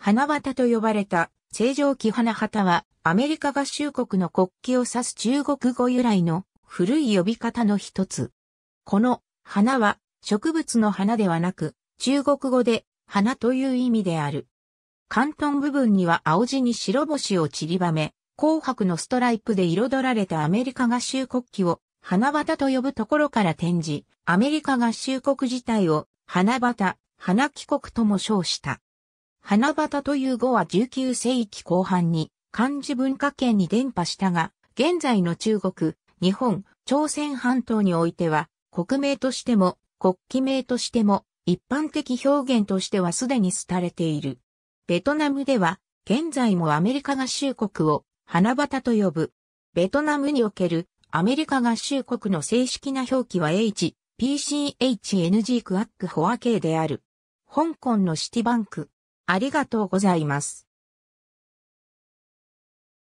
花旗と呼ばれた正常期花旗はアメリカ合衆国の国旗を指す中国語由来の古い呼び方の一つ。この花は植物の花ではなく中国語で花という意味である。関東部分には青地に白星を散りばめ、紅白のストライプで彩られたアメリカ合衆国旗を花旗と呼ぶところから展示、アメリカ合衆国自体を花旗、花帰国とも称した。花畑という語は19世紀後半に漢字文化圏に伝播したが、現在の中国、日本、朝鮮半島においては、国名としても、国旗名としても、一般的表現としてはすでに廃れている。ベトナムでは、現在もアメリカ合衆国を花畑と呼ぶ。ベトナムにおけるアメリカ合衆国の正式な表記は H、PCHNG クアックホア系である。香港のシティバンク、ありがとうございます。